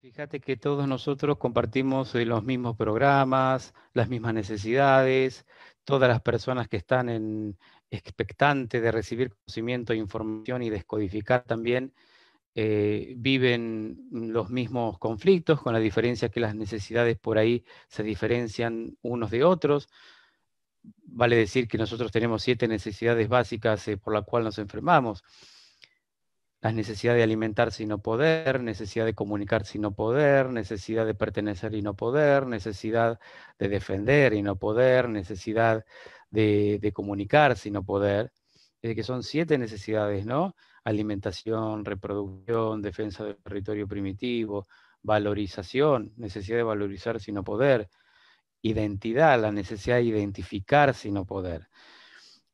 Fíjate que todos nosotros compartimos eh, los mismos programas, las mismas necesidades, todas las personas que están en, expectante de recibir conocimiento, e información y descodificar también, eh, viven los mismos conflictos, con la diferencia que las necesidades por ahí se diferencian unos de otros. Vale decir que nosotros tenemos siete necesidades básicas eh, por la cual nos enfermamos. La necesidad de alimentarse y no poder, necesidad de comunicar si no poder, necesidad de pertenecer y no poder, necesidad de defender y no poder, necesidad de, comunicar si no poder, es eh, que son siete necesidades, ¿no? Alimentación, reproducción, defensa del territorio primitivo, valorización, necesidad de valorizar si no poder, identidad, la necesidad de identificar y no poder.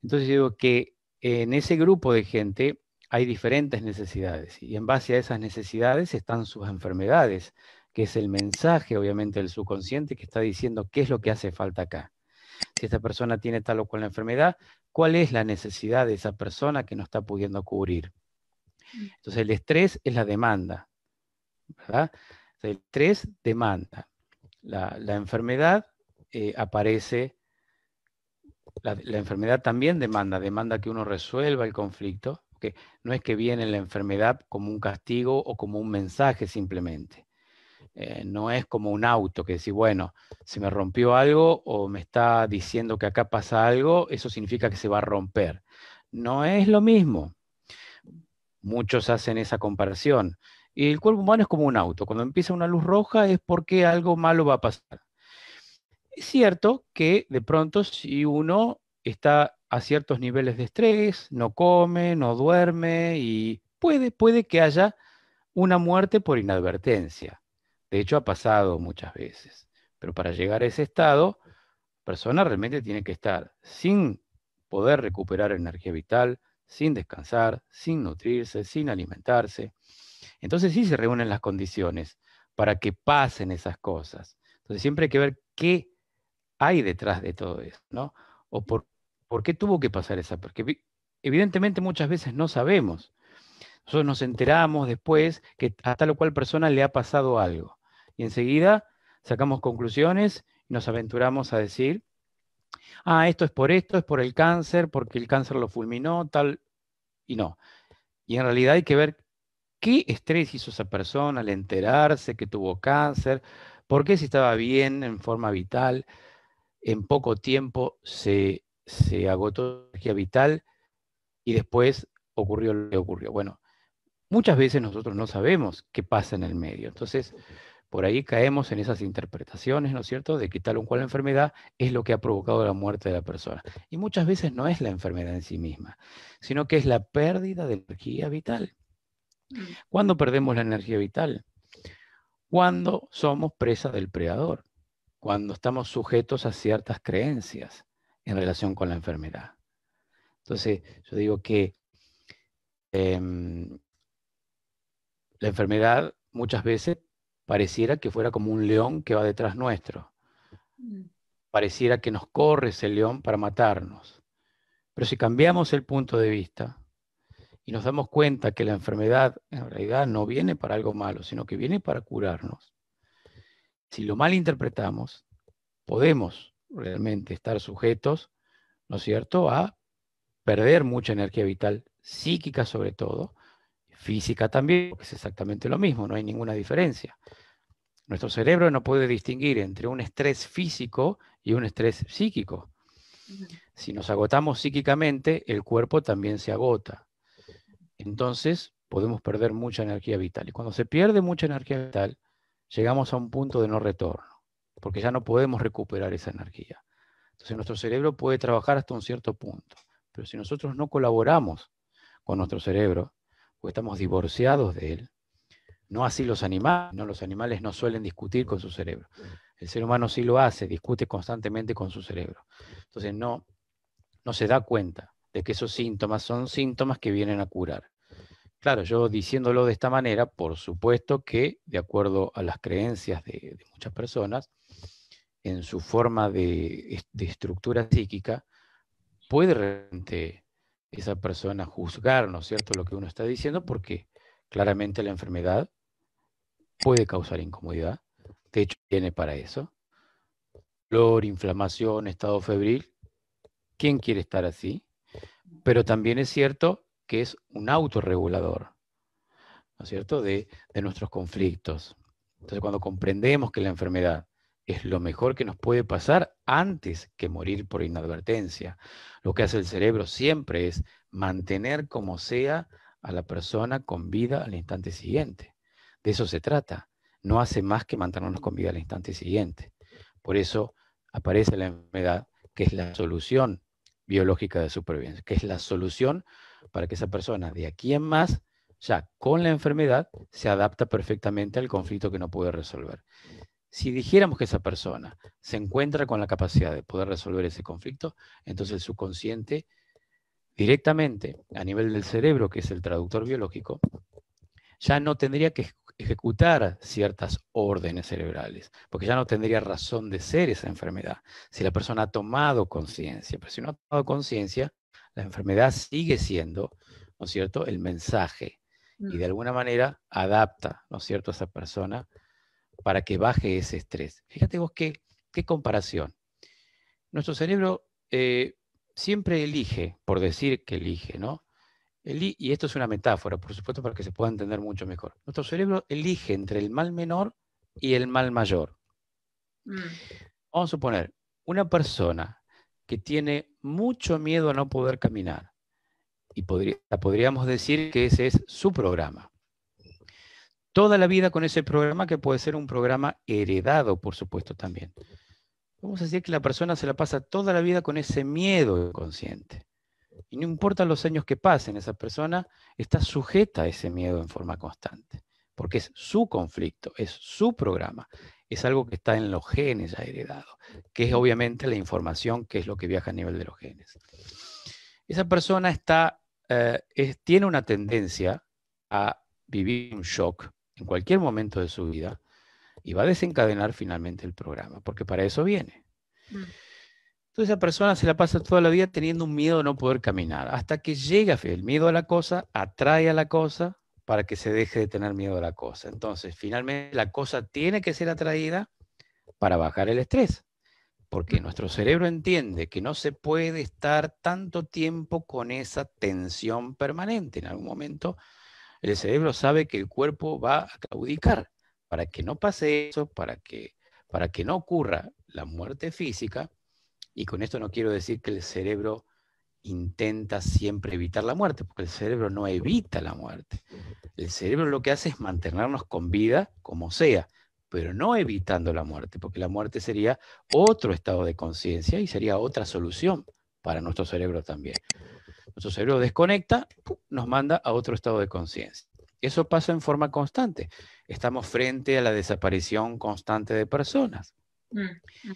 Entonces digo que en ese grupo de gente hay diferentes necesidades y en base a esas necesidades están sus enfermedades, que es el mensaje obviamente del subconsciente que está diciendo qué es lo que hace falta acá. Si esta persona tiene tal o cual enfermedad, ¿cuál es la necesidad de esa persona que no está pudiendo cubrir? Mm. Entonces el estrés es la demanda, ¿verdad? el estrés demanda. La, enfermedad eh, aparece, la enfermedad también demanda, demanda que uno resuelva el conflicto porque no es que viene la enfermedad como un castigo o como un mensaje simplemente. Eh, no es como un auto que decir, bueno, se me rompió algo o me está diciendo que acá pasa algo, eso significa que se va a romper. No es lo mismo. Muchos hacen esa comparación. Y el cuerpo humano es como un auto. Cuando empieza una luz roja es porque algo malo va a pasar. Es cierto que de pronto si uno está a ciertos niveles de estrés, no come, no duerme y puede, puede que haya una muerte por inadvertencia. De hecho, ha pasado muchas veces. Pero para llegar a ese estado, la persona realmente tiene que estar sin poder recuperar energía vital, sin descansar, sin nutrirse, sin alimentarse. Entonces sí se reúnen las condiciones para que pasen esas cosas. Entonces siempre hay que ver qué hay detrás de todo eso, ¿no? O por ¿Por qué tuvo que pasar esa? Porque evidentemente muchas veces no sabemos. Nosotros nos enteramos después que a tal o cual persona le ha pasado algo. Y enseguida sacamos conclusiones y nos aventuramos a decir, ah, esto es por esto, es por el cáncer, porque el cáncer lo fulminó, tal, y no. Y en realidad hay que ver qué estrés hizo esa persona al enterarse que tuvo cáncer, por qué si estaba bien en forma vital, en poco tiempo se se agotó la energía vital y después ocurrió lo que ocurrió. Bueno, muchas veces nosotros no sabemos qué pasa en el medio. Entonces, por ahí caemos en esas interpretaciones, ¿no es cierto?, de que tal o cual enfermedad es lo que ha provocado la muerte de la persona. Y muchas veces no es la enfermedad en sí misma, sino que es la pérdida de energía vital. Mm. ¿Cuándo perdemos la energía vital? Cuando somos presa del predador, cuando estamos sujetos a ciertas creencias, en relación con la enfermedad. Entonces, yo digo que em, la enfermedad muchas veces pareciera que fuera como un león que va detrás nuestro. Mm. Pareciera que nos corre ese león para matarnos. Pero si cambiamos el punto de vista y nos damos cuenta que la enfermedad en realidad no viene para algo malo, sino que viene para curarnos, si lo mal interpretamos, podemos realmente estar sujetos, ¿no es cierto?, a perder mucha energía vital, psíquica sobre todo, física también, porque es exactamente lo mismo, no hay ninguna diferencia. Nuestro cerebro no puede distinguir entre un estrés físico y un estrés psíquico. Si nos agotamos psíquicamente, el cuerpo también se agota. Entonces, podemos perder mucha energía vital. Y cuando se pierde mucha energía vital, llegamos a un punto de no retorno porque ya no podemos recuperar esa energía. Entonces nuestro cerebro puede trabajar hasta un cierto punto, pero si nosotros no colaboramos con nuestro cerebro, o estamos divorciados de él, no así los animales, ¿no? los animales no suelen discutir con su cerebro. El ser humano sí lo hace, discute constantemente con su cerebro. Entonces no, no se da cuenta de que esos síntomas son síntomas que vienen a curar. Claro, yo diciéndolo de esta manera, por supuesto que, de acuerdo a las creencias de muchas personas, en su forma de, estructura psíquica, puede realmente esa persona juzgar, ¿no es cierto?, lo que uno está diciendo, porque claramente la enfermedad puede causar incomodidad, de hecho tiene para eso, dolor, inflamación, estado febril, ¿quién quiere estar así? Pero también es cierto que es un autorregulador, ¿no es cierto?, de nuestros conflictos. Entonces, cuando comprendemos que la enfermedad es lo mejor que nos puede pasar antes que morir por inadvertencia. Lo que hace el cerebro siempre es mantener como sea a la persona con vida al instante siguiente. De eso se trata. No hace más que mantenernos con vida al instante siguiente. Por eso aparece la enfermedad, que es la solución biológica de supervivencia, que es la solución para que esa persona de aquí en más, ya con la enfermedad, se adapta perfectamente al conflicto que no puede resolver. Si dijéramos que esa persona se encuentra con la capacidad de poder resolver ese conflicto, entonces el subconsciente directamente a nivel del cerebro, que es el traductor biológico, ya no tendría que ejecutar ciertas órdenes cerebrales, porque ya no tendría razón de ser esa enfermedad, si la persona ha tomado conciencia. Pero si no ha tomado conciencia, la enfermedad sigue siendo, ¿no es cierto?, el mensaje. Y mm. de alguna manera adapta, ¿no es cierto?, a esa persona para que baje ese estrés. Fíjate vos qué, qué comparación. Nuestro cerebro eh, siempre elige, por decir que elige, ¿no? y esto es una metáfora, por supuesto, para que se pueda entender mucho mejor. Nuestro cerebro elige entre el mal menor y el mal mayor. Mm. Vamos a suponer, una persona que tiene mucho miedo a no poder caminar, y podríamos decir que ese es su programa toda la vida con ese programa que puede ser un programa heredado, por supuesto, también. Vamos a decir que la persona se la pasa toda la vida con ese miedo inconsciente. Y no importa los años que pasen, esa persona está sujeta a ese miedo en forma constante, porque es su conflicto, es su programa, es algo que está en los genes ya heredado, que es obviamente la información que es lo que viaja a nivel de los genes. Esa persona está, eh, tiene una tendencia a vivir un shock en cualquier momento de su vida y va a desencadenar finalmente el programa, porque para eso viene. Mm. Entonces esa persona se la pasa toda la vida teniendo un miedo de no poder caminar, hasta que llega el miedo a la cosa, atrae a la cosa para que se deje de tener miedo a la cosa. Entonces, finalmente la cosa tiene que ser atraída para bajar el estrés, porque nuestro cerebro entiende que no se puede estar tanto tiempo con esa tensión permanente. En algún momento el cerebro sabe que el cuerpo va a claudicar. Para que no pase eso, para que, para que no ocurra la muerte física, y con esto no quiero decir que el cerebro intenta siempre evitar la muerte, porque el cerebro no evita la muerte. El cerebro lo que hace es mantenernos con vida como sea, pero no evitando la muerte, porque la muerte sería otro estado de conciencia y sería otra solución para nuestro cerebro también. Nuestro cerebro desconecta, nos manda a otro estado de conciencia. Eso pasa en forma constante. Estamos frente a la desaparición constante de personas. Mm, mm.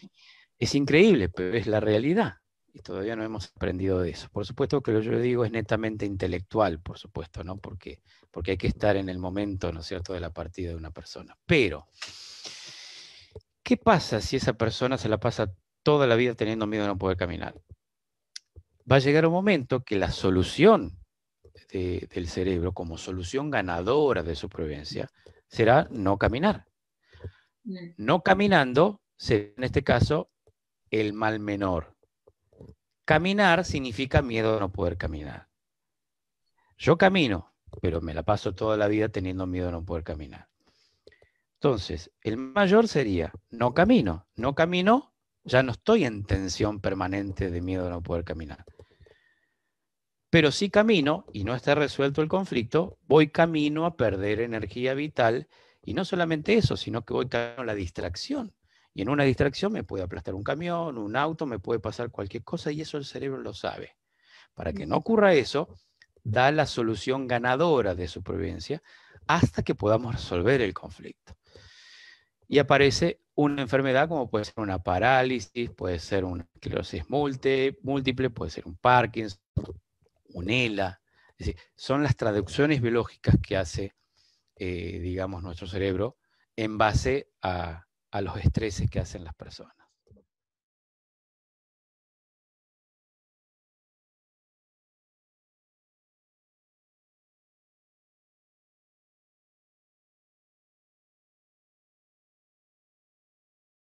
Es increíble, pero es la realidad. Y todavía no hemos aprendido de eso. Por supuesto que lo que yo digo es netamente intelectual, por supuesto, ¿no? Porque, porque hay que estar en el momento, ¿no es cierto?, de la partida de una persona. Pero, ¿qué pasa si esa persona se la pasa toda la vida teniendo miedo de no poder caminar? Va a llegar un momento que la solución del cerebro como solución ganadora de su providencia será no caminar. Mm. No caminando en este caso el mal menor. Caminar significa miedo a no poder caminar. Yo camino, pero me la paso toda la vida teniendo miedo a no poder caminar. Entonces, el mayor sería no camino. No camino, ya no estoy en tensión permanente de miedo a no poder caminar. Pero si camino y no está resuelto el conflicto, voy camino a perder energía vital y no solamente eso, sino que voy camino a la distracción. Y en una distracción me puede aplastar un camión, un auto, me puede pasar cualquier cosa y eso el cerebro lo sabe. Para que no ocurra eso, da la solución ganadora de supervivencia hasta que podamos resolver el conflicto. Y aparece una enfermedad como puede ser una parálisis, puede ser una esclerosis múltiple, puede ser un Parkinson, unela. Es decir, son las traducciones biológicas que hace, eh, digamos, nuestro cerebro en base a, a los estreses que hacen las personas.